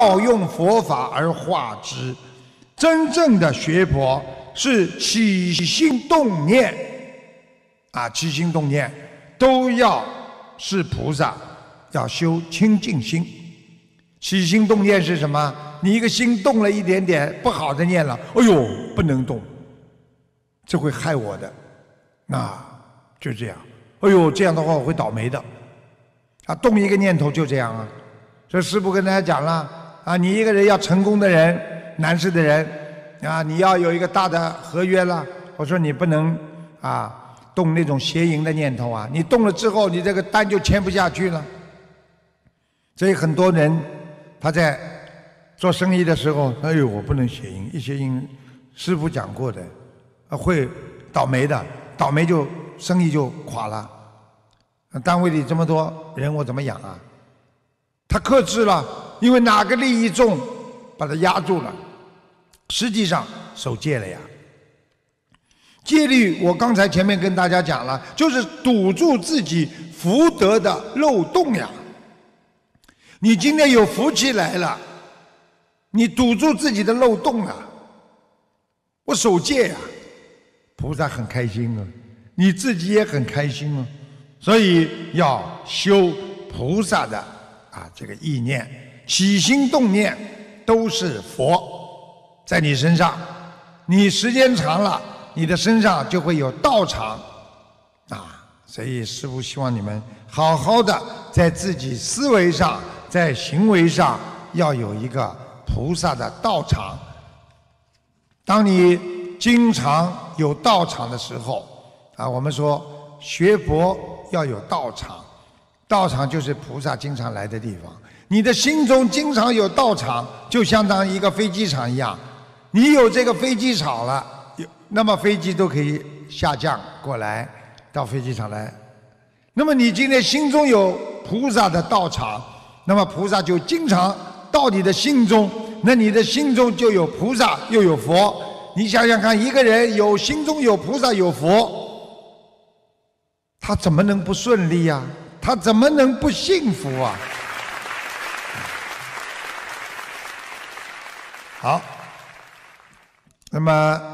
要用佛法而化之，真正的学佛是起心动念，啊，起心动念都要是菩萨，要修清净心。起心动念是什么？你一个心动了一点点不好的念了，哎呦，不能动，这会害我的，啊，就这样，哎呦，这样的话我会倒霉的，啊，动一个念头就这样啊。这师父跟大家讲了。啊，你一个人要成功的人，男士的人啊，你要有一个大的合约了。我说你不能啊，动那种邪淫的念头啊，你动了之后，你这个单就签不下去了。所以很多人他在做生意的时候，哎呦，我不能邪淫，邪淫师傅讲过的，啊会倒霉的，倒霉就生意就垮了。单位里这么多人，我怎么养啊？他克制了。因为哪个利益重，把它压住了，实际上守戒了呀。戒律我刚才前面跟大家讲了，就是堵住自己福德的漏洞呀。你今天有福气来了，你堵住自己的漏洞了，我守戒呀，菩萨很开心啊，你自己也很开心啊，所以要修菩萨的啊这个意念。起心动念都是佛在你身上，你时间长了，你的身上就会有道场啊！所以师父希望你们好好的在自己思维上、在行为上要有一个菩萨的道场。当你经常有道场的时候啊，我们说学佛要有道场。道场就是菩萨经常来的地方，你的心中经常有道场，就相当于一个飞机场一样。你有这个飞机场了，有那么飞机都可以下降过来，到飞机场来。那么你今天心中有菩萨的道场，那么菩萨就经常到你的心中。那你的心中就有菩萨又有佛。你想想看，一个人有心中有菩萨有佛，他怎么能不顺利呀？他怎么能不幸福啊？好，那么。